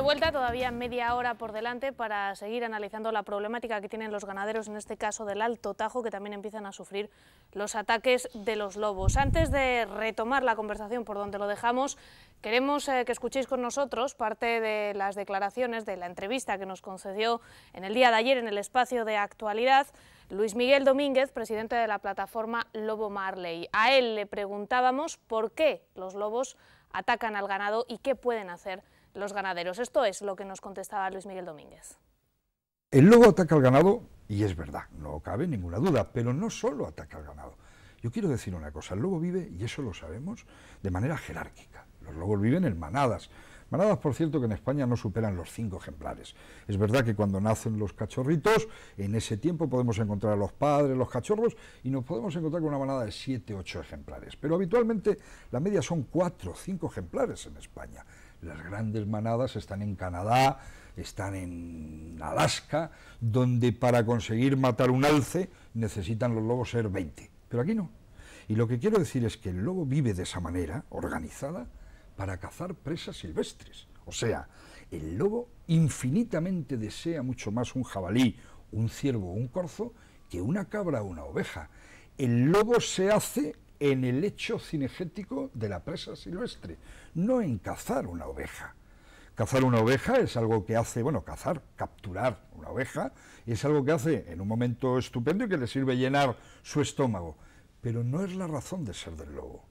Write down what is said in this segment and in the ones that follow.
de vuelta, todavía media hora por delante para seguir analizando la problemática que tienen los ganaderos, en este caso del Alto Tajo, que también empiezan a sufrir los ataques de los lobos. Antes de retomar la conversación por donde lo dejamos, queremos eh, que escuchéis con nosotros parte de las declaraciones de la entrevista que nos concedió en el día de ayer en el espacio de actualidad Luis Miguel Domínguez, presidente de la plataforma Lobo Marley. A él le preguntábamos por qué los lobos atacan al ganado y qué pueden hacer los ganaderos. Esto es lo que nos contestaba Luis Miguel Domínguez. El lobo ataca al ganado y es verdad, no cabe ninguna duda, pero no solo ataca al ganado. Yo quiero decir una cosa, el lobo vive, y eso lo sabemos, de manera jerárquica. Los lobos viven en manadas. Manadas, por cierto, que en España no superan los cinco ejemplares. Es verdad que cuando nacen los cachorritos, en ese tiempo podemos encontrar a los padres, los cachorros, y nos podemos encontrar con una manada de siete, ocho ejemplares. Pero habitualmente la media son cuatro, cinco ejemplares en España. Las grandes manadas están en Canadá, están en Alaska, donde para conseguir matar un alce necesitan los lobos ser 20, pero aquí no. Y lo que quiero decir es que el lobo vive de esa manera, organizada, para cazar presas silvestres. O sea, el lobo infinitamente desea mucho más un jabalí, un ciervo o un corzo que una cabra o una oveja. El lobo se hace en el hecho cinegético de la presa silvestre, no en cazar una oveja. Cazar una oveja es algo que hace, bueno, cazar, capturar una oveja, es algo que hace en un momento estupendo y que le sirve llenar su estómago, pero no es la razón de ser del lobo.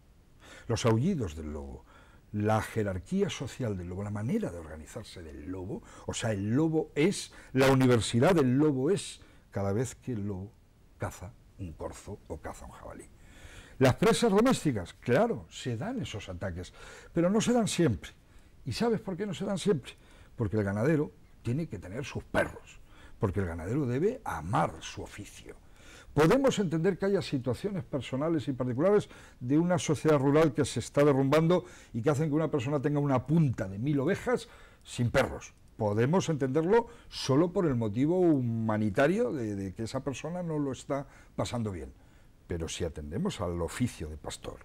Los aullidos del lobo, la jerarquía social del lobo, la manera de organizarse del lobo, o sea, el lobo es, la universidad del lobo es, cada vez que el lobo caza un corzo o caza un jabalí. Las presas domésticas, claro, se dan esos ataques, pero no se dan siempre. ¿Y sabes por qué no se dan siempre? Porque el ganadero tiene que tener sus perros, porque el ganadero debe amar su oficio. Podemos entender que haya situaciones personales y particulares de una sociedad rural que se está derrumbando y que hacen que una persona tenga una punta de mil ovejas sin perros. Podemos entenderlo solo por el motivo humanitario de, que esa persona no lo está pasando bien. Pero si atendemos al oficio de pastor,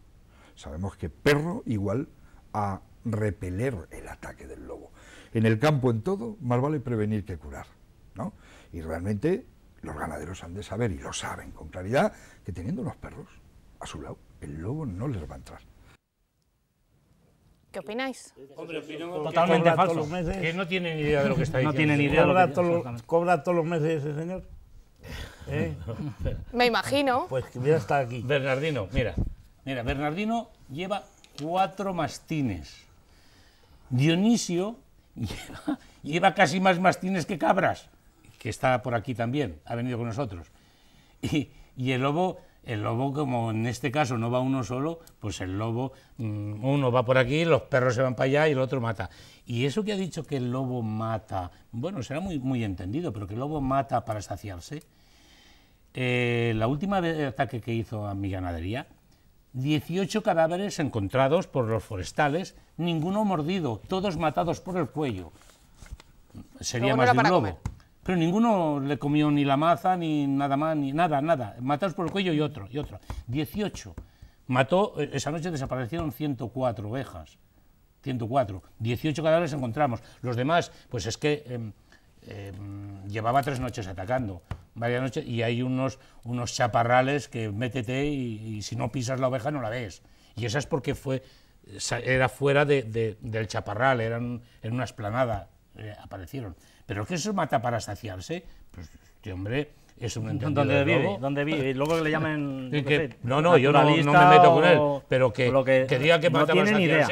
sabemos que perro igual a repeler el ataque del lobo. En el campo, en todo, más vale prevenir que curar. ¿no? Y realmente los ganaderos han de saber, y lo saben con claridad, que teniendo los perros a su lado, el lobo no les va a entrar. ¿Qué opináis? totalmente falso. Que no tienen idea de lo que está diciendo. No tienen idea cobra todos los meses ese señor? Eh. Me imagino. Pues que está aquí. Bernardino, mira. Mira, Bernardino lleva cuatro mastines. Dionisio lleva, casi más mastines que cabras, que está por aquí también, ha venido con nosotros. Y, el lobo el lobo, como en este caso no va uno solo, pues el lobo, mm, uno va por aquí, los perros se van para allá y el otro mata. Y eso que ha dicho que el lobo mata, bueno, será muy, muy entendido, pero que el lobo mata para saciarse, eh, la última eh, ataque que hizo a mi ganadería, 18 cadáveres encontrados por los forestales, ninguno mordido, todos matados por el cuello. Sería más de lobo. Pero ninguno le comió ni la maza, ni nada más, ni nada, nada. Matados por el cuello y otro, y otro. 18. Mató, eh, esa noche desaparecieron 104 ovejas. 104. 18 cadáveres encontramos. Los demás, pues es que em, em, llevaba tres noches atacando varias noches, y hay unos, unos chaparrales que métete y, si no pisas la oveja no la ves. Y esa es porque fue, era fuera de, del chaparral, eran en una esplanada, eh, aparecieron. Pero es que eso mata para saciarse, pues este hombre es un entendido ¿Dónde vive? vive? Y luego que le llamen... no, no, yo no, me meto con él, pero que, diga que no a tiene ni idea,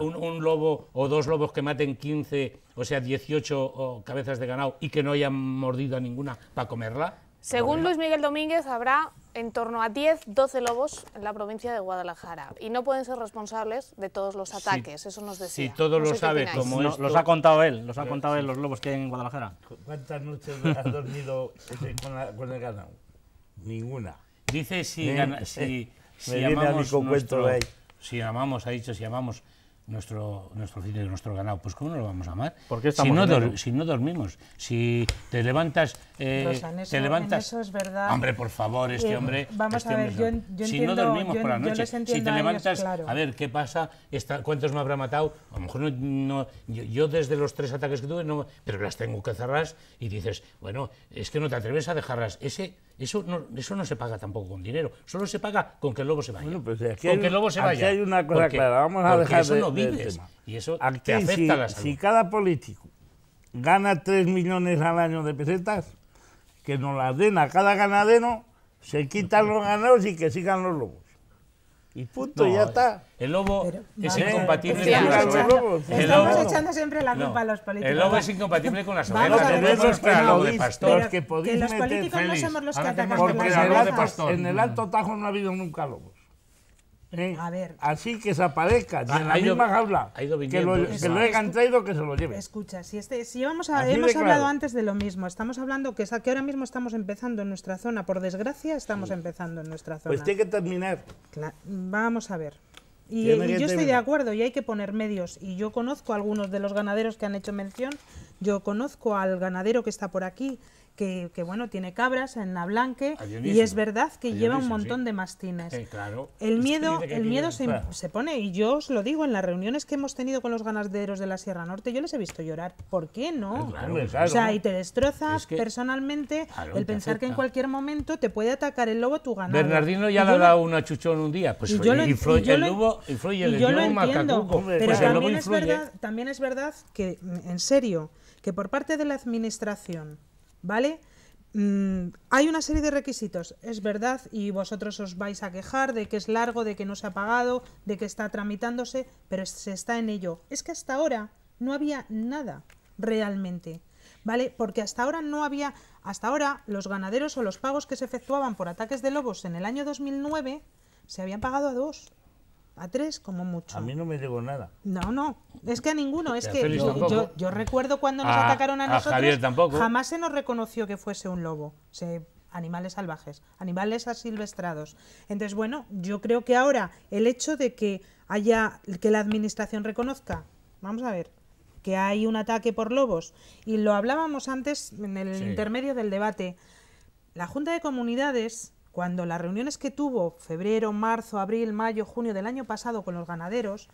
Un, lobo o dos lobos que maten 15, o sea, 18 cabezas de ganado y que no hayan mordido a ninguna para comerla, según Luis Miguel Domínguez, habrá en torno a 10, 12 lobos en la provincia de Guadalajara. Y no pueden ser responsables de todos los ataques, eso nos decía. Si todo lo sabe, como es los ha contado él, los ha contado él los lobos que hay en Guadalajara. ¿Cuántas noches has dormido este, con, la, el Ninguna. Dice si, Si amamos, ha dicho, si amamos nuestro nuestro y nuestro ganado, pues ¿cómo no lo vamos a amar? Porque si, no si no dormimos, si te levantas... Eh, te levantas Hombre, por favor, este hombre... Si no dormimos por la noche, si te levantas, a ver, ¿qué pasa? ¿Cuántos me habrá matado? A lo mejor no... yo, desde los tres ataques que tuve, no, pero las tengo que cerrar y dices, bueno, es que no te atreves a dejarlas. Ese eso no, eso no se paga tampoco con dinero, solo se paga con que el lobo se vaya. Bueno, con que el lobo se vaya. Aquí hay una cosa clara, vamos a dejar eso no vives, Y eso te afecta a la salud. Si cada político gana 3 millones al año de pesetas, que nos las den a cada ganadero, se quitan los ganados y que sigan los lobos. Y punto, ya está. El lobo es incompatible con las ovejas. Estamos echando siempre la culpa a los políticos. El lobo es incompatible con las ovejas. que lobo de pastor. Que, que los políticos no somos los que atacamos las En el Alto Tajo no ha habido nunca lobo. A ver. Así que se aparezca, en la misma jaula. que, lo, hayan traído, que se lo lleve. Escucha, si, este, si vamos hemos hablado antes de lo mismo, estamos hablando que, ahora mismo estamos empezando en nuestra zona, por desgracia estamos empezando en nuestra pues zona. Pues tiene que terminar. Vamos a ver. Y, yo estoy de acuerdo y hay que poner medios. Y yo conozco a algunos de los ganaderos que han hecho mención. Yo conozco al ganadero que está por aquí, que, bueno, tiene cabras en la blanque y es verdad que lleva un montón de mastines. Eh, claro. El miedo, el miedo se, pone, y yo os lo digo, en las reuniones que hemos tenido con los ganaderos de la Sierra Norte, yo les he visto llorar. ¿Por qué no? o sea, y te destroza personalmente el pensar que en cualquier momento te puede atacar el lobo tu ganado. Bernardino ya le ha dado una chuchón un día, pues, pues influye el lobo, influye el lobo Pero también, es verdad, también es verdad que, en serio, que por parte de la administración ¿vale? Mm, hay una serie de requisitos, es verdad, y vosotros os vais a quejar de que es largo, de que no se ha pagado, de que está tramitándose, pero se está en ello. Es que hasta ahora no había nada realmente. ¿Vale? Porque hasta ahora no había, hasta ahora los ganaderos o los pagos que se efectuaban por ataques de lobos en el año 2009 se habían pagado a dos a tres como mucho. A mí no me digo nada. No, no, es que a ninguno, es que yo, yo, recuerdo cuando nos atacaron a, a nosotros, Javier tampoco. jamás se nos reconoció que fuese un lobo, se, animales salvajes, animales asilvestrados. Entonces, bueno, yo creo que ahora el hecho de que haya, que la administración reconozca, vamos a ver, que hay un ataque por lobos, y lo hablábamos antes en el intermedio del debate, la Junta de Comunidades cuando las reuniones que tuvo febrero, marzo, abril, mayo, junio del año pasado con los ganaderos,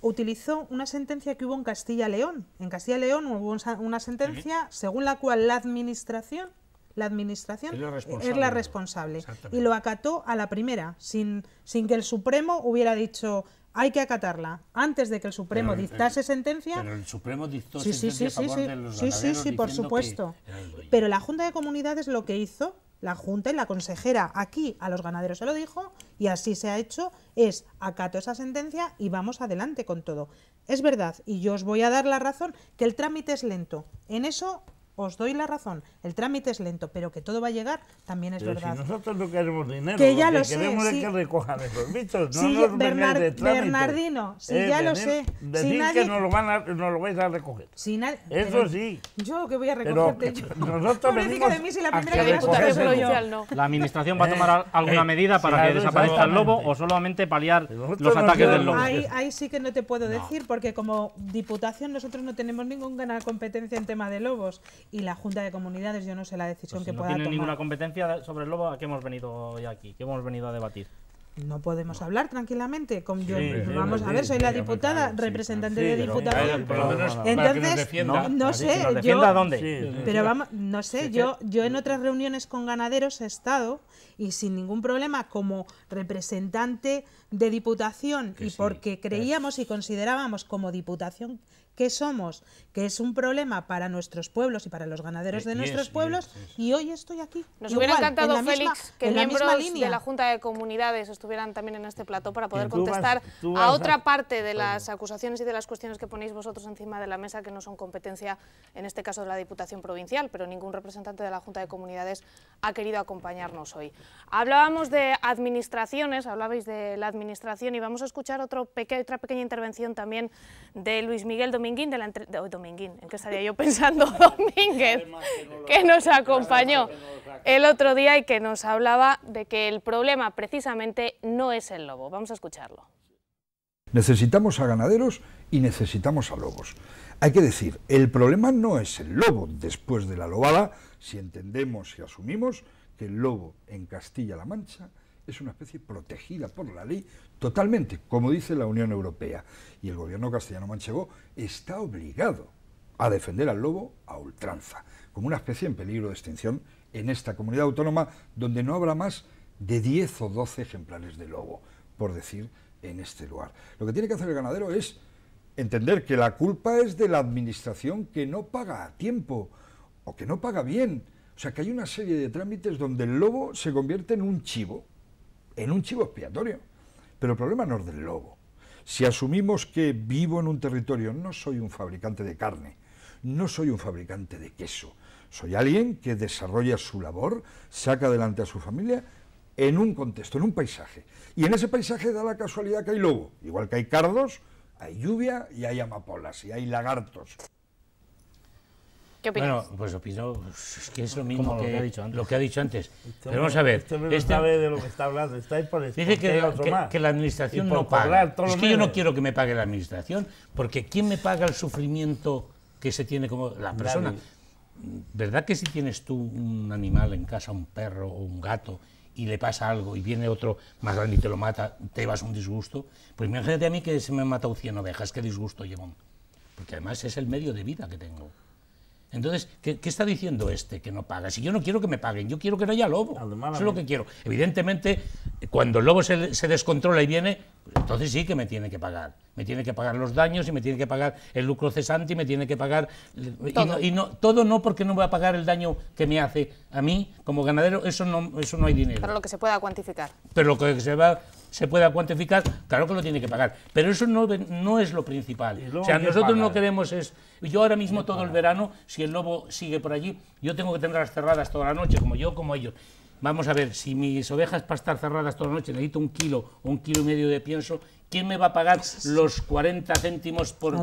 utilizó una sentencia que hubo en Castilla-León. En Castilla-León hubo una sentencia según la cual la administración la administración es, la responsable. Y lo acató a la primera, sin, sin que el Supremo hubiera dicho hay que acatarla. Antes de que el Supremo dictase sentencia... Pero el Supremo dictó sentencia sí, sí, sí, Sí, sí, sí, por supuesto. Pero la Junta de Comunidades lo que hizo la Junta y la consejera aquí a los ganaderos se lo dijo y así se ha hecho, es acato esa sentencia y vamos adelante con todo. Es verdad, y yo os voy a dar la razón, que el trámite es lento. En eso os doy la razón, el trámite es lento, pero que todo va a llegar, también es verdad. nosotros no queremos dinero, lo, que queremos que recojan esos bichos, no nos de trámite. Bernardino, si ya lo sé. Decir que nos lo, vais a recoger. Eso sí. Yo que voy a recogerte pero yo. Nosotros venimos de mí si la primera La eh, administración va a tomar eh, alguna eh, medida para que desaparezca el lobo o solamente paliar los ataques del lobo. Ahí, ahí, sí que no te puedo decir, porque como diputación nosotros no tenemos ninguna competencia en tema de lobos y la Junta de Comunidades, yo no sé la pues decisión que pueda tomar. No tiene ninguna competencia sobre el lobo, ¿a qué hemos venido hoy aquí? ¿Qué hemos venido a debatir? No podemos hablar tranquilamente. Con vamos a ver, soy la diputada, representante de diputados. Entonces, no, sé, yo, pero vamos, no sé, yo, en otras reuniones con ganaderos he estado y sin ningún problema como representante de diputación y porque creíamos y considerábamos como diputación qué somos, que es un problema para nuestros pueblos y para los ganaderos de nuestros pueblos, y hoy estoy aquí. Nos hubiera encantado, Félix, que miembros de la Junta de Comunidades estuvieran también en este plató para poder contestar a otra parte de las acusaciones y de las cuestiones que ponéis vosotros encima de la mesa, que no son competencia, en este caso, de la Diputación Provincial, pero ningún representante de la Junta de Comunidades ha querido acompañarnos hoy. Hablábamos de administraciones, hablabais de la administración, y vamos a escuchar otro otra pequeña intervención también de Luis Miguel Dominguín, ¿en qué estaría yo pensando? Domínguez, que nos acompañó el otro día y que nos hablaba de que el problema precisamente no es el lobo. Vamos a escucharlo. Necesitamos a ganaderos y necesitamos a lobos. Hay que decir, el problema no es el lobo después de la lobada, si entendemos y asumimos que el lobo en Castilla-La Mancha es una especie protegida por la ley totalmente, como dice la Unión Europea. Y el gobierno castellano-manchego está obligado a defender al lobo a ultranza, como una especie en peligro de extinción en esta comunidad autónoma donde no habrá más de 10 o 12 ejemplares de lobo, por decir, en este lugar. Lo que tiene que hacer el ganadero es entender que la culpa es de la administración que no paga a tiempo o que no paga bien. O sea, que hay una serie de trámites donde el lobo se convierte en un chivo, en un chivo expiatorio. Pero el problema no es del lobo. Si asumimos que vivo en un territorio, no soy un fabricante de carne, no soy un fabricante de queso, soy alguien que desarrolla su labor, saca adelante a su familia en un contexto, en un paisaje. Y en ese paisaje da la casualidad que hay lobo, igual que hay cardos, hay lluvia y hay amapolas y hay lagartos. ¿Qué opinas? Bueno, pues opino es que es lo mismo que, lo que ha dicho antes. Pero vamos a ver. no este sabe de lo que está hablando. ahí por Dice que, la, que, la administración no paga. Es que yo no quiero que me pague la administración, porque ¿quién me paga el sufrimiento que se tiene como la persona? ¿Verdad que si tienes tú un animal en casa, un perro o un gato, y le pasa algo y viene otro más grande y te lo mata, te vas un disgusto? Pues imagínate a mí que se me han matado 100 ovejas, qué disgusto llevo. Porque además es el medio de vida que tengo. Entonces, ¿qué, está diciendo este que no paga? Si yo no quiero que me paguen, yo quiero que no haya lobo. Eso es lo que quiero. Evidentemente, cuando el lobo se, descontrola y viene, pues entonces sí que me tiene que pagar. Me tiene que pagar los daños y me tiene que pagar el lucro cesante y me tiene que pagar... Y no, todo no porque no voy a pagar el daño que me hace a mí como ganadero, eso no, eso no hay dinero. Para lo que se pueda cuantificar. Pero lo que se va se pueda cuantificar, claro que lo tiene que pagar. Pero eso no, no es lo principal. O sea, nosotros no queremos es... Yo ahora mismo todo el verano, si el lobo sigue por allí, yo tengo que tenerlas cerradas toda la noche, como yo, como ellos. Vamos a ver, si mis ovejas para estar cerradas toda la noche necesito un kilo o un kilo y medio de pienso, ¿quién me va a pagar los 40 céntimos por,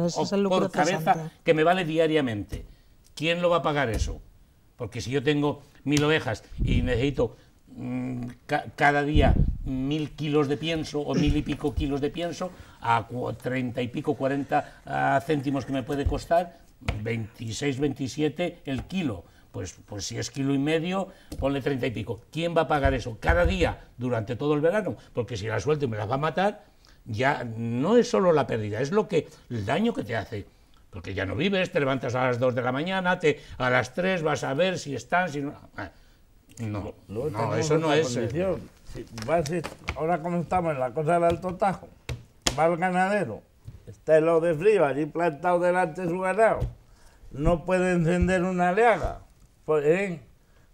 cabeza que me vale diariamente? ¿Quién lo va a pagar eso? Porque si yo tengo mil ovejas y necesito mm, cada día mil kilos de pienso o mil y pico kilos de pienso a treinta y pico, cuarenta ah, céntimos que me puede costar, 26, 27 el kilo. Pues, pues si es kilo y medio, ponle treinta y pico. ¿Quién va a pagar eso? Cada día, durante todo el verano. Porque si la suelto me la va a matar, ya no es solo la pérdida, es lo que, el daño que te hace porque ya no vives, te levantas a las 2 de la mañana, te, a las 3 vas a ver si están, si no. Ah, no, no, eso no es. Eh, ahora como estamos en la cosa del Alto Tajo, va el ganadero, está el lo de frío, allí plantado delante de su ganado, no puede encender una leaga, pues, ¿eh?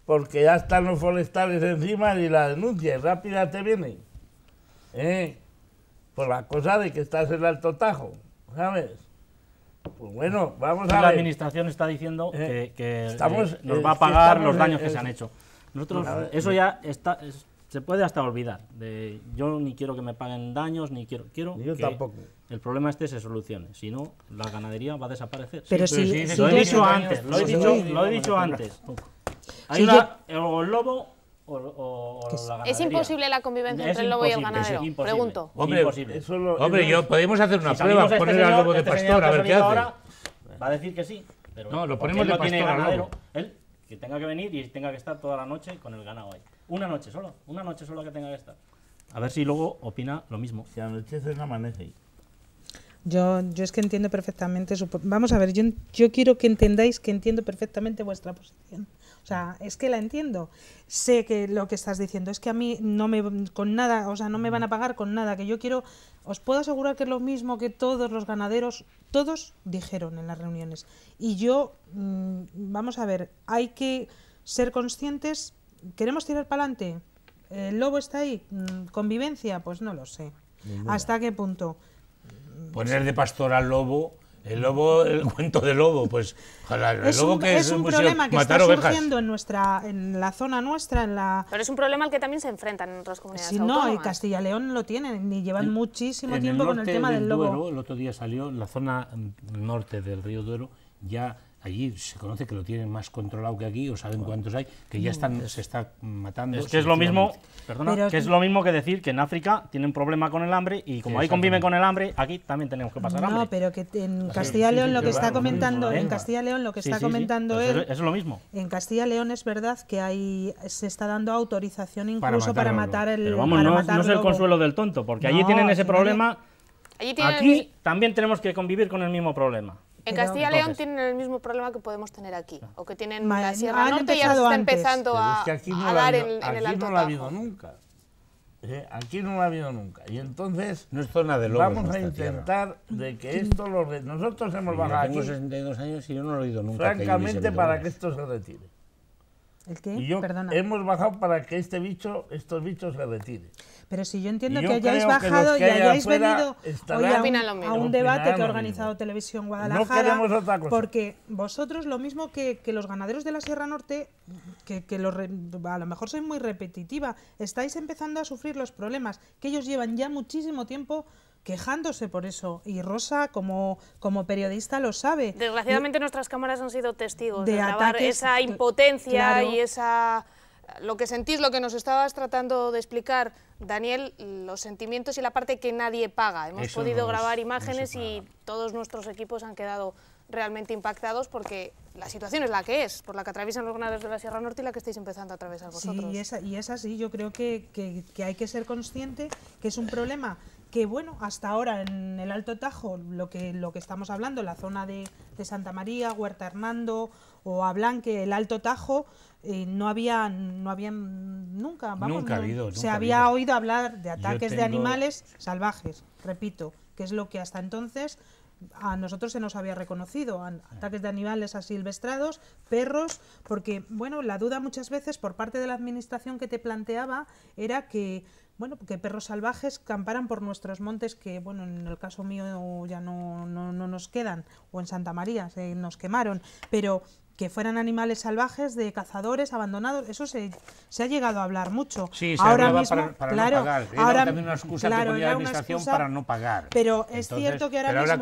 porque ya están los forestales encima y la denuncia rápida te viene. ¿eh? Por la cosa de que estás en el Alto Tajo, ¿sabes? Pues bueno, vamos a La administración está diciendo eh, que, nos va a pagar los daños que se han hecho. Nosotros, eso ya está, se puede hasta olvidar. De, yo ni quiero que me paguen daños, ni quiero. quiero yo que tampoco. El problema este se solucione. Si no, la ganadería va a desaparecer. Pero si, lo he dicho antes. Lo he dicho, antes. el, lobo o, es imposible la convivencia entre el lobo y el ganadero. Pregunto. Hombre, yo podemos hacer una prueba, este poner al lobo de este pastor a ver qué hace. Ahora, va a decir que sí. Pero no, lo ponemos de pastor al lobo. Él que tenga que venir y tenga que estar toda la noche con el ganado ahí. Una noche solo, una noche solo que tenga que estar. A ver si luego opina lo mismo. Si anochece, amanece. Yo, yo es que entiendo perfectamente su... Vamos a ver, yo, yo quiero que entendáis que entiendo perfectamente vuestra posición. O sea, es que la entiendo. Sé que lo que estás diciendo es que a mí no me con nada, o sea, no me van a pagar con nada, que yo quiero os puedo asegurar que es lo mismo que todos los ganaderos, todos dijeron en las reuniones. Y yo mm, vamos a ver, hay que ser conscientes ¿Queremos tirar para adelante? ¿El lobo está ahí? Mm, ¿Convivencia? Pues no lo sé. ¿Hasta qué punto? Mm, Poner de pastor al lobo el lobo, el cuento del lobo, pues ojalá, el es lobo un, que es, un pues, problema que está surgiendo en nuestra, en la zona nuestra, en la. Pero es un problema al que también se enfrentan en otras comunidades. Sí, no, y Castilla y León lo tienen y llevan muchísimo tiempo con el tema del, lobo. el otro día salió en la zona mm, norte del río Duero ya allí se conoce que lo tienen más controlado que aquí, o saben cuántos hay, que ya están, se está matando. Es que es lo mismo, que es lo mismo que decir que en África tienen problema con el hambre y como ahí conviven con el hambre, aquí también tenemos que pasar hambre. No, pero que en Castilla León lo que está comentando, en Castilla León lo que está comentando es lo mismo. En Castilla León es verdad que hay se está dando autorización incluso para matar, el no, es el consuelo del tonto, porque allí tienen ese problema. aquí también tenemos que convivir con el mismo problema. En Castilla y León tienen el mismo problema que podemos tener aquí, o que tienen la Sierra Norte y ya se está empezando a, dar el en, aquí no lo ha habido nunca. ¿eh? Aquí no lo ha habido nunca. Y entonces no es zona de lobos, vamos a intentar de que esto lo... Nosotros hemos bajado tengo 62 años y yo no lo he oído nunca. Francamente, para que esto se retire hemos bajado para que este bicho, estos bichos se retiren. Pero si yo entiendo que hayáis bajado y hayáis venido hoy a, un, debate que ha organizado Televisión Guadalajara, no porque vosotros lo mismo que, los ganaderos de la Sierra Norte, que, a lo mejor sois muy repetitiva, estáis empezando a sufrir los problemas que ellos llevan ya muchísimo tiempo quejándose por eso. Y Rosa, como, como periodista, lo sabe. Desgraciadamente nuestras cámaras han sido testigos de, esa impotencia y esa... Lo que sentís, lo que nos estabas tratando de explicar, Daniel, los sentimientos y la parte que nadie paga. Hemos podido grabar imágenes y todos nuestros equipos han quedado realmente impactados porque la situación es la que es, por la que atraviesan los ganaderos de la Sierra Norte y la que estáis empezando a atravesar vosotros. y es, así, yo creo que, que, hay que ser consciente que es un problema que bueno, hasta ahora en el Alto Tajo, lo que, lo que estamos hablando, la zona de, Santa María, Huerta Hernando o Ablanque, el Alto Tajo, eh, no había, no nunca, se había oído hablar de ataques de animales salvajes, repito, que es lo que hasta entonces a nosotros se nos había reconocido, ataques de animales asilvestrados, perros, porque bueno, la duda muchas veces por parte de la administración que te planteaba era que bueno, porque perros salvajes camparan por nuestros montes que, bueno, en el caso mío ya no, nos quedan, o en Santa María se nos quemaron, pero que fueran animales salvajes de cazadores abandonados, eso se, ha llegado a hablar mucho. Sí, se ahora para, no pagar. ¿eh? ahora, también una excusa que para no pagar. Pero es cierto que ahora,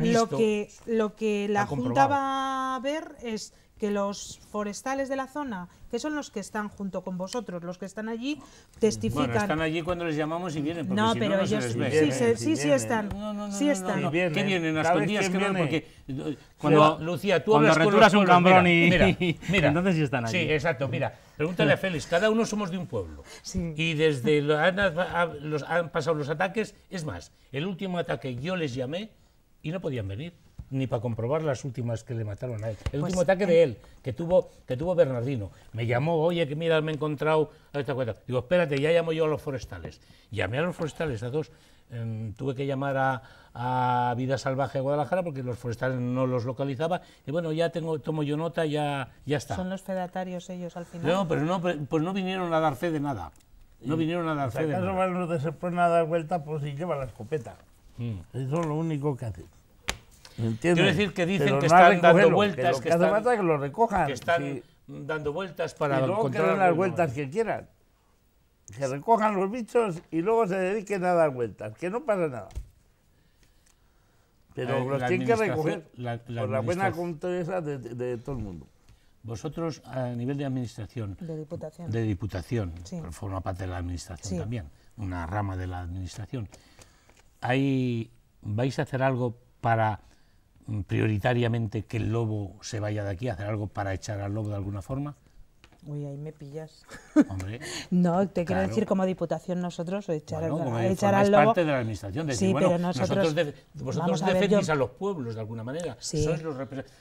mismo que, lo que la Junta va a ver es que los forestales de la zona, que son los que están junto con vosotros, los que están allí, testifican. Bueno, están allí cuando les llamamos y vienen. no, pero ellos sí, sí, están. sí están. ¿Qué vienen? ¿A escondidas que vienen? Porque eh, cuando, Lucía, tú hablas con los un cambrón y... Mira, mira. Entonces sí están allí. Sí, exacto, mira. Pregúntale a Félix, cada uno somos de un pueblo. Sí. Y desde los, han pasado los ataques, es más, el último ataque yo les llamé y no podían venir ni para comprobar las últimas que le mataron a él. El pues último ataque de él, que tuvo, que tuvo Bernardino. Me llamó, oye, que mira, me he encontrado a esta cuenta. Digo, espérate, ya llamo yo a los forestales. Llamé a los forestales, a dos. Em, tuve que llamar a, Vida Salvaje de Guadalajara porque los forestales no los localizaba. Y bueno, ya tengo, tomo yo nota, ya, ya está. Son los fedatarios ellos al final. No, pero no, pues no vinieron a dar fe de nada. No vinieron a dar fe de nada. acaso van de a dar vuelta, pues si lleva la escopeta. Mm. Eso es lo único que hacen. Quiero decir que dicen que están dando vueltas. Que, que, están, que lo recojan. Que están dando vueltas para luego encontrar que las vueltas que quieran. Que recojan los bichos y luego se dediquen a dar vueltas, que no pasa nada. Pero los tienen que recoger por la buena contesa de, todo el mundo. Vosotros, a nivel de administración. De diputación. De diputación, sí. forma parte de la administración también, una rama de la administración. ¿Vais a hacer algo para prioritariamente que el lobo se vaya de aquí, hacer algo para echar al lobo de alguna forma? Uy, ahí me pillas. no, te quiero decir como diputación nosotros echar, al, echar al lobo. parte de la administración. sí, pero nosotros, vosotros defendís a, los pueblos de alguna manera. Sí. Sois los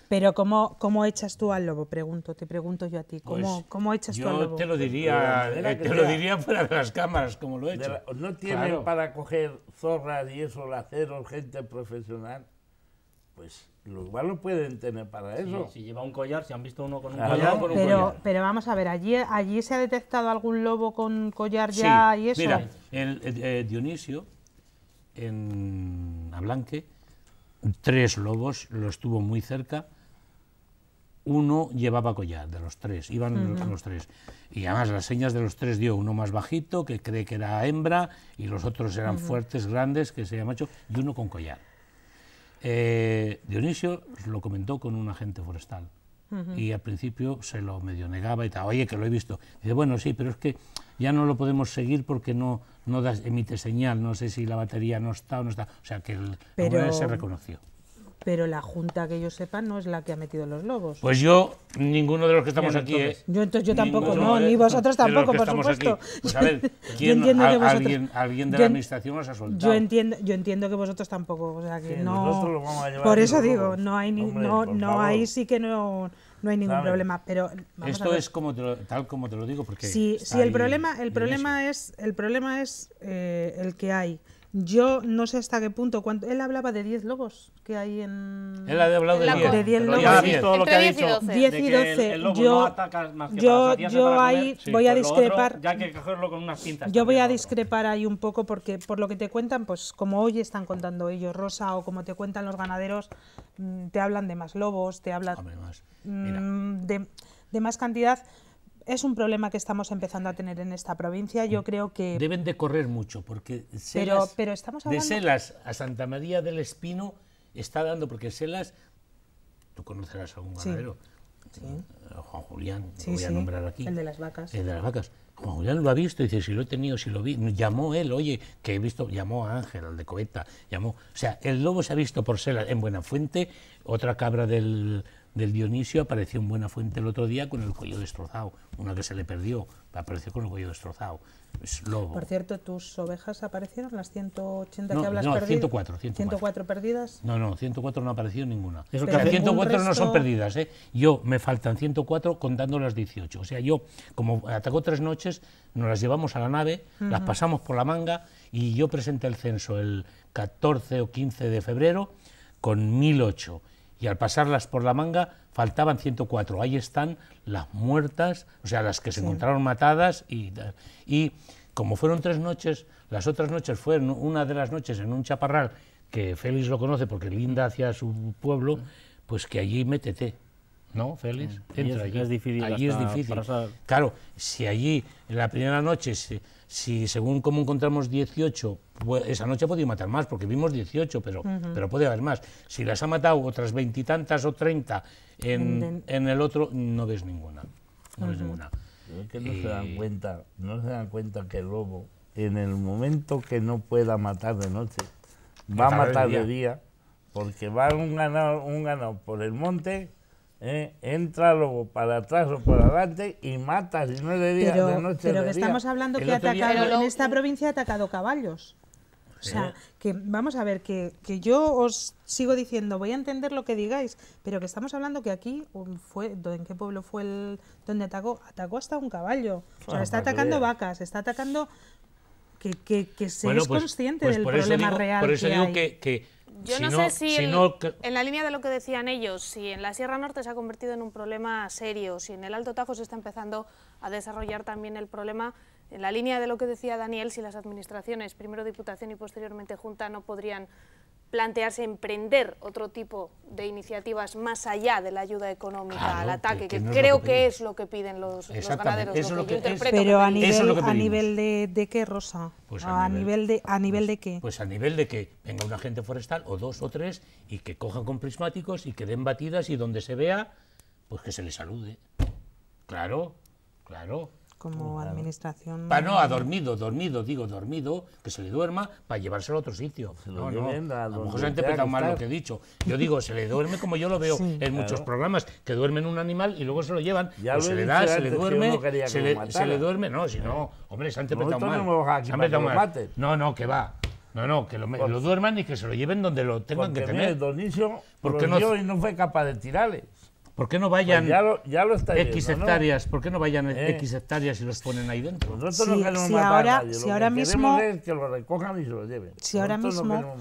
pero ¿cómo, ¿cómo echas tú al lobo? Pregunto, te pregunto yo a ti. ¿Cómo, pues ¿cómo echas tú al lobo? Yo te lo diría, eh, te lo diría fuera de las cámaras, como lo he hecho. ¿No tienen para coger zorras y eso, laceros, gente profesional? pues los lo pueden tener para eso. si lleva un collar, si han visto uno con un collar. Pues un pero, pero vamos a ver, ¿allí, ¿allí se ha detectado algún lobo con collar ya y eso? Mira, eh, Dionisio en Ablanque, tres lobos lo estuvo muy cerca. Uno llevaba collar de los tres, iban los, tres. Y además las señas de los tres dio uno más bajito, que cree que era hembra, y los otros eran fuertes, grandes, que se llama macho, y uno con collar. Eh, Dionisio lo comentó con un agente forestal y al principio se lo medio negaba y tal, oye, que lo he visto. dice, bueno, sí, pero es que ya no lo podemos seguir porque no, no emite señal, no sé si la batería no está o no está. O sea, que el, se reconoció pero la Junta que yo sepa no es la que ha metido los lobos. Pues yo, ninguno de los que estamos aquí. Eh. Yo, entonces, tampoco, no, ni vosotros tampoco, por supuesto. Pues, a ver, alguien, de la administración os ha soltado. Yo entiendo, yo entiendo que vosotros tampoco. O sea, que no, por eso digo, no hay, no, no sí que no hay ningún problema. Pero esto es como tal como te lo digo porque sí, si el problema el problema es el problema es eh, el que hay. Yo no sé hasta qué punto. él hablaba de 10 lobos que hay en. Él ha hablado de 10. De 10 lobos. Ya visto lo que ha dicho. 10 y 12. yo yo, ahí voy a discrepar. ya hay que cogerlo con unas pintas. Yo voy a discrepar ahí un poco porque por lo que te cuentan, pues como hoy están contando ellos, Rosa, o como te cuentan los ganaderos, mm, te hablan de más lobos, te hablan más. Mm, Mira. de, de más cantidad es un problema que estamos empezando a tener en esta provincia. Yo creo que... Deben de correr mucho, porque Selas. pero, estamos hablando... de Selas a Santa María del Espino está dando, porque Selas, tú conocerás a un ganadero, eh, Juan Julián, voy a nombrar aquí. El de las vacas. El de las vacas. Juan Julián lo ha visto, dice, si lo he tenido, si lo vi, llamó él, oye, que he visto, llamó a Ángel, al de Coeta, llamó, o sea, el lobo se ha visto por Selas en Buenafuente, otra cabra del del Dionisio apareció en Fuente el otro día con el cuello destrozado, una que se le perdió, apareció con el cuello destrozado. Es Por cierto, ¿tus ovejas aparecieron? ¿Las 180 que hablas perdidas? 104, 104. ¿104 perdidas? No, no, 104 no ha aparecido ninguna. que las 104 no son perdidas. ¿eh? Yo me faltan 104 contando las 18. O sea, yo, como atacó tres noches, nos las llevamos a la nave, las pasamos por la manga y yo presenté el censo el 14 o 15 de febrero con 1008 y al pasarlas por la manga faltaban 104. Ahí están las muertas, o sea, las que se encontraron matadas y, y como fueron tres noches, las otras noches fueron una de las noches en un chaparral que Félix lo conoce porque linda hacia su pueblo, pues que allí métete. ¿no, Félix? allí. Es difícil. Allí es difícil. Claro, si allí, en la primera noche, si, según cómo encontramos 18, pues, esa noche ha podido matar más, porque vimos 18, pero, pero puede haber más. Si las ha matado otras veintitantas o 30 mm, en, el otro, no ves ninguna. No ves ninguna. que no, se eh, dan cuenta, no se dan cuenta que el lobo, en el momento que no pueda matar de noche, va a matar de día, porque va un un ganado por el monte entra ¿eh? luego para atrás o para adelante y mata si no es de día, de noche. Pero que estamos hablando que ha atacado, en esta provincia ha atacado caballos. O sea, ¿Eh? que vamos a ver, que, yo os sigo diciendo, voy a entender lo que digáis, pero que estamos hablando que aquí, um, fue, ¿en qué pueblo fue el donde atacó? Atacó hasta un caballo. O sea, está atacando vacas, está atacando... Que, que, que se es consciente del problema real. que que yo no, sé si, en la línea de lo que decían ellos, si en la Sierra Norte se ha convertido en un problema serio, si en el Alto Tajo se está empezando a desarrollar también el problema, en la línea de lo que decía Daniel, si las administraciones, primero Diputación y posteriormente Junta, no podrían plantearse emprender otro tipo de iniciativas más allá de la ayuda económica al ataque, que, creo que, es lo que piden los, ganaderos. lo que pero a nivel, de, qué, Rosa? Pues a, nivel, pues- de qué? Pues a nivel de que venga un agente forestal o dos o tres y que cojan con prismáticos y que den batidas y donde se vea, pues que se les salude. Claro, claro como administración. Pa no, ha dormido, dormido, digo dormido, que se le duerma para llevárselo a otro sitio. no, no, a, lo mejor se ha interpretado mal lo que he dicho. Yo digo, se le duerme como yo lo veo en muchos programas, que duermen un animal y luego se lo llevan. Pues se le da, se le duerme, se, le, duerme. No, si no, hombre, se ha interpretado mal. Se que mal. No, no, que va. No, no, que lo, duerman y que se lo lleven donde lo tengan que tener. Porque no, y no fue capaz de tirarles. ¿Por qué no vayan pues ya X hectáreas? no vayan eh. hectáreas y los ponen ahí dentro? Pues nosotros sí, si ahora, si mismo recojan y se lleven. Si ahora mismo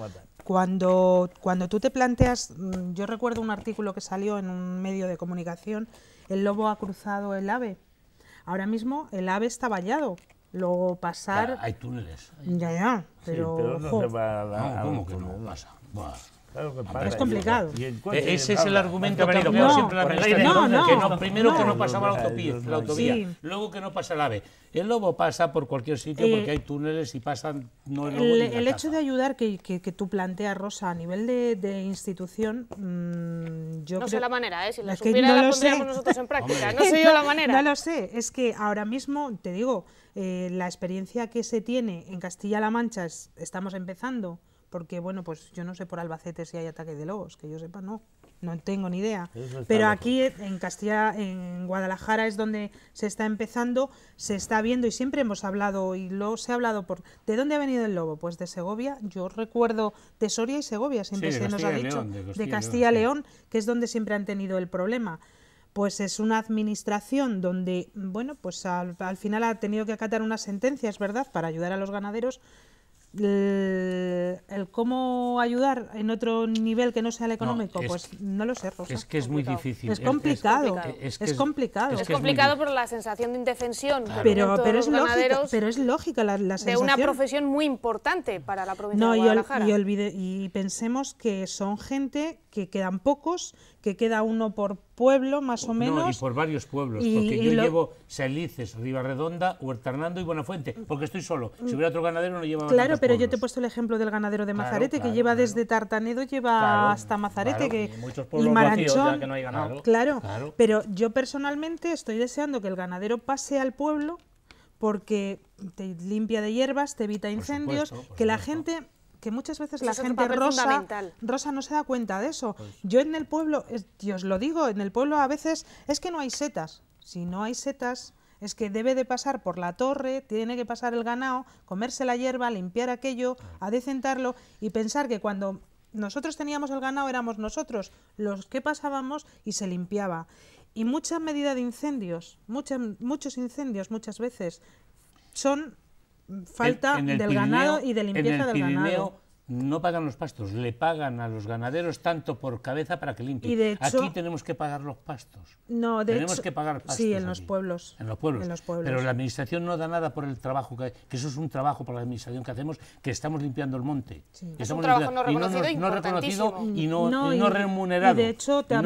cuando cuando tú te planteas, mm, yo recuerdo un artículo que salió en un medio de comunicación, el lobo ha cruzado el ave. Ahora mismo el ave está vallado. Luego pasar. hay túneles. Ya, ya. Pero, sí, pero no se va a no, ¿cómo que no? Claro es complicado. E-, ese es el argumento que ha este no, siempre la no, Primero que no pasaba la autovía, la autovía luego que no pasa el AVE. El lobo pasa por cualquier sitio eh, porque hay túneles y pasan... el, hecho de ayudar que, tú planteas, Rosa, a nivel de, institución, mm, yo No sé la manera, ¿eh? si la la pondríamos nosotros en práctica. No sé yo la manera. No lo sé, es que ahora mismo, te digo, eh, la experiencia que se tiene en Castilla-La Mancha, es, estamos empezando porque bueno, pues yo no sé por Albacete si hay ataque de lobos, que yo sepa, no, no tengo ni idea. Pero aquí en Castilla, en Guadalajara es donde se está empezando, se está viendo y siempre hemos hablado y lo se ha hablado por ¿De dónde ha venido el lobo? Pues de Segovia. Yo recuerdo de Soria y Segovia, siempre se nos ha dicho de Castilla-León, León, que es donde siempre han tenido el problema pues es una administración donde, bueno, pues al, final ha tenido que acatar una sentencia, es ¿verdad?, para ayudar a los ganaderos, eh, el, cómo ayudar en otro nivel que no sea el económico, pues no lo sé, Rosa. Es que es muy difícil. Es complicado. Es, complicado. Es, complicado por la sensación de indefensión. Pero, pero, es lógica, pero es lógica la, sensación. De una profesión muy importante para la provincia de Guadalajara. Y, y pensemos que son gente que quedan pocos, que queda uno por pueblo más o no, menos. y por varios pueblos, porque yo llevo Salices, Ribarredonda, Huertarnando y Buenafuente, mm. porque estoy solo. Si mm. hubiera otro ganadero no llevaba Claro, pero yo te he puesto el ejemplo del ganadero de Mazarete, que lleva desde Tartanedo, lleva hasta Mazarete, que y, Marancho no hay Claro, pero yo personalmente estoy deseando que el ganadero pase al pueblo porque te limpia de hierbas, te evita incendios, que la gente que muchas veces pues la gente rosa, rosa no se da cuenta de eso. Pues Yo en el pueblo, y os lo digo, en el pueblo a veces es que no hay setas. Si no hay setas, es que debe de pasar por la torre, tiene que pasar el ganado, comerse la hierba, limpiar aquello, adecentarlo ah. y pensar que cuando nosotros teníamos el ganado éramos nosotros los que pasábamos y se limpiaba. Y mucha medida de incendios, muchos incendios muchas veces son falta del ganado y de limpieza en el del ganado. No pagan los pastos, le pagan a los ganaderos tanto por cabeza para que limpien. Hecho, aquí tenemos que pagar los pastos. No, de tenemos que pagar pastos. Sí, en los, pueblos, en los pueblos. Pero la administración no da nada por el trabajo que, que eso es un trabajo para la administración que hacemos, que estamos limpiando el monte. Sí. es un trabajo no reconocido, y no, remunerado. Y de hecho, te,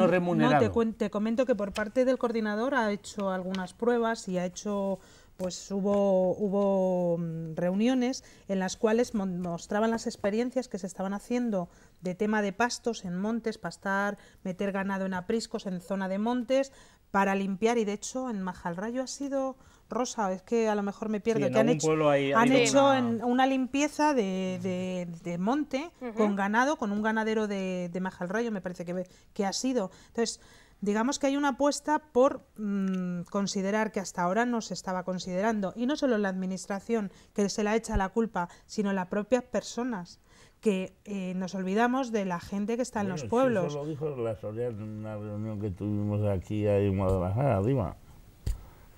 te comento que por parte del coordinador ha hecho algunas pruebas y ha hecho pues hubo, hubo mm, reuniones en las cuales mostraban las experiencias que se estaban haciendo de tema de pastos en montes, pastar, meter ganado en apriscos en zona de montes para limpiar y de hecho en Majalrayo ha sido Rosa, es que a lo mejor me pierdo, han hecho, hecho una... una... limpieza de, de, monte con ganado, con un ganadero de, de Majalrayo me parece que, que ha sido. Entonces, digamos que hay una apuesta por mm, considerar que hasta ahora no se estaba considerando, y no solo la administración que se la echa la culpa, sino las propias personas que eh, nos olvidamos de la gente que está en los pueblos. Eso lo dijo la Soria en una reunión que tuvimos aquí en Guadalajara, arriba,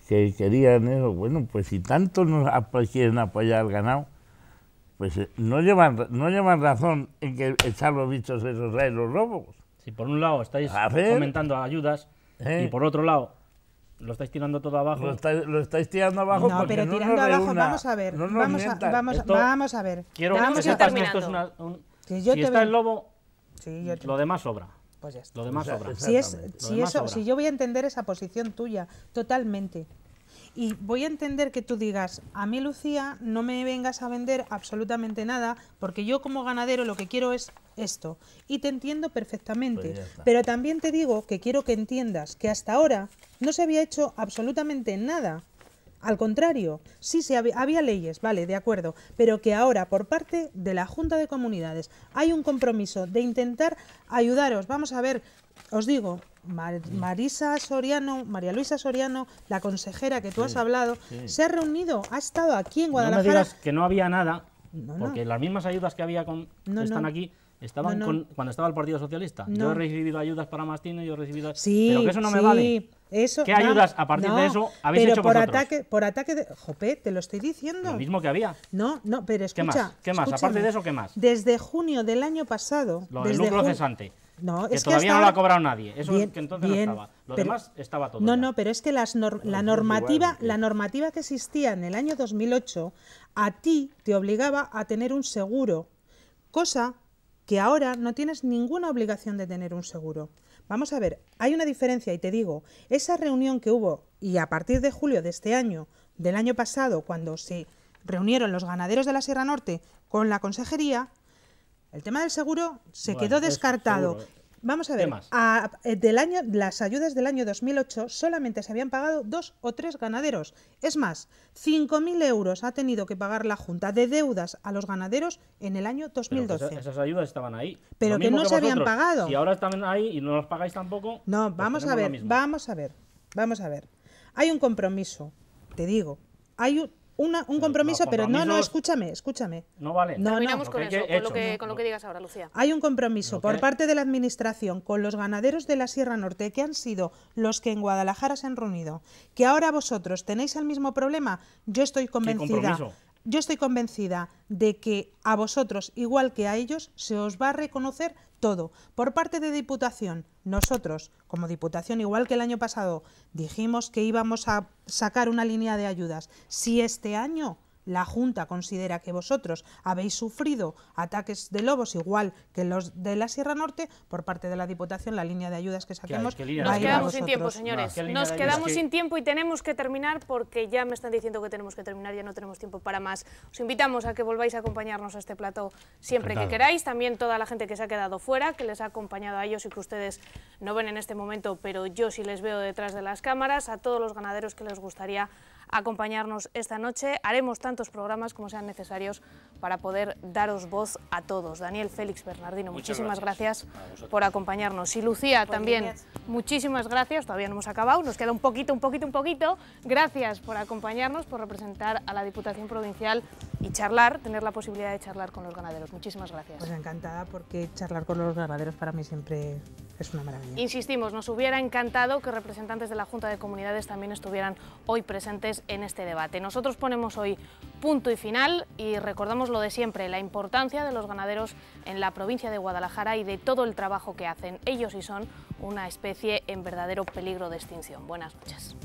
que querían eso. Bueno, pues si tanto nos quieren apoyar al ganado, pues eh, no, llevan, no llevan razón en que echar los bichos esos a los lobos. Si por un lado estáis fomentando ayudas y eh. por otro lado lo estáis tirando todo abajo. Lo estáis, tirando abajo. No, pero tirando abajo, vamos a ver. vamos, a, a, ver. Quiero esto es una. Un, si, yo te está el lobo, lo demás sobra. Pues ya Lo demás sobra. si, eso, si yo voy a entender esa posición tuya totalmente. Y voy a entender que tú digas, a mí Lucía, no me vengas a vender absolutamente nada, porque yo como ganadero lo que quiero es esto. Y te entiendo perfectamente. Pues pero también te digo que quiero que entiendas que hasta ahora no se había hecho absolutamente nada. Al contrario, sí, se había, había, leyes, vale, de acuerdo, pero que ahora por parte de la Junta de Comunidades hay un compromiso de intentar ayudaros. Vamos a ver, os digo, Marisa Soriano, María Luisa Soriano, la consejera que tú has hablado, se ha reunido, ha estado aquí en Guadalajara. No que no había nada, porque las mismas ayudas que había con, no, están aquí Estaban Con, cuando estaba el Partido Socialista. Yo he recibido ayudas para Mastino, yo he recibido... Sí, pero que eso no me vale. ¿Qué ayudas a partir de eso habéis hecho por vosotros? ataque, por ataque de... Jope, te lo estoy diciendo. Lo mismo que había. No, no, pero escucha... ¿Qué más? ¿Qué más? Aparte de eso, ¿qué más? Desde junio del año pasado... Lo del lucro cesante. No, que es que todavía no lo ha cobrado nadie. Eso es que entonces no estaba. Lo demás estaba todo. No, no, pero es que las la, normativa, la normativa que existía en el año 2008 a ti te obligaba a tener un seguro, cosa que ahora no tienes ninguna obligación de tener un seguro. Vamos a ver, hay una diferencia y te digo, esa reunión que hubo y a partir de julio de este año, del año pasado, cuando se reunieron los ganaderos de la Sierra Norte con la consejería, el tema del seguro se quedó descartado. Vamos a ver, eh, del año, las ayudas del año 2008 solamente se habían pagado dos o tres ganaderos. Es más, 5.000 euros ha tenido que pagar la Junta de deudas a los ganaderos en el año 2012. Esas, ayudas estaban ahí. Pero que no se habían pagado. Y ahora están ahí y no las pagáis tampoco. Pues no, vamos a ver, vamos a ver, vamos a ver. Hay un compromiso, te digo. Hay un, un compromiso, pero no, no, escúchame, escúchame. No vale. No, Terminamos con eso, con, lo que, con lo, que, digas ahora, Lucía. Hay un compromiso por parte de la Administración con los ganaderos de la Sierra Norte que han sido los que en Guadalajara se han reunido. Que ahora vosotros tenéis el mismo problema, yo estoy convencida. Yo estoy convencida de que a vosotros, igual que a ellos, se os va a reconocer todo por parte de Diputación. Nosotros, como Diputación, igual que el año pasado, dijimos que íbamos a sacar una línea de ayudas. Si este año la Junta considera que vosotros habéis sufrido ataques de lobos igual que los de la Sierra Norte, por parte de la Diputación la línea de ayudas que saquemos nos quedamos sin tiempo, señores. nos quedamos sin tiempo y tenemos que terminar porque ya me están diciendo que tenemos que terminar, ya no tenemos tiempo para más. Os invitamos a que volváis a acompañarnos a este plató siempre que queráis. También toda la gente que se ha quedado fuera, que les ha acompañado a ellos y que ustedes no ven en este momento, pero yo sí les veo detrás de las cámaras, a todos los ganaderos que les gustaría acompañarnos esta noche. Haremos tantos programas como sean necesarios para poder daros voz a todos. Daniel, Félix, Bernardino, muchísimas gracias, por acompañarnos. Y Lucía también, muchísimas gracias. Todavía no hemos acabado, nos queda un poquito, un poquito, un poquito. Gracias por acompañarnos, por representar a la Diputación Provincial y charlar, tener la posibilidad de charlar con los ganaderos. Muchísimas gracias. Pues encantada porque charlar con los ganaderos para mí siempre es una maravilla. Insistimos, nos hubiera encantado que representantes de la Junta de Comunidades también estuvieran hoy presentes en este debate. Nosotros ponemos hoy punto y final y recordamos lo de siempre, la importancia de los ganaderos en la provincia de Guadalajara y de todo el trabajo que hacen. Ellos y son una especie en verdadero peligro de extinción. Buenas noches.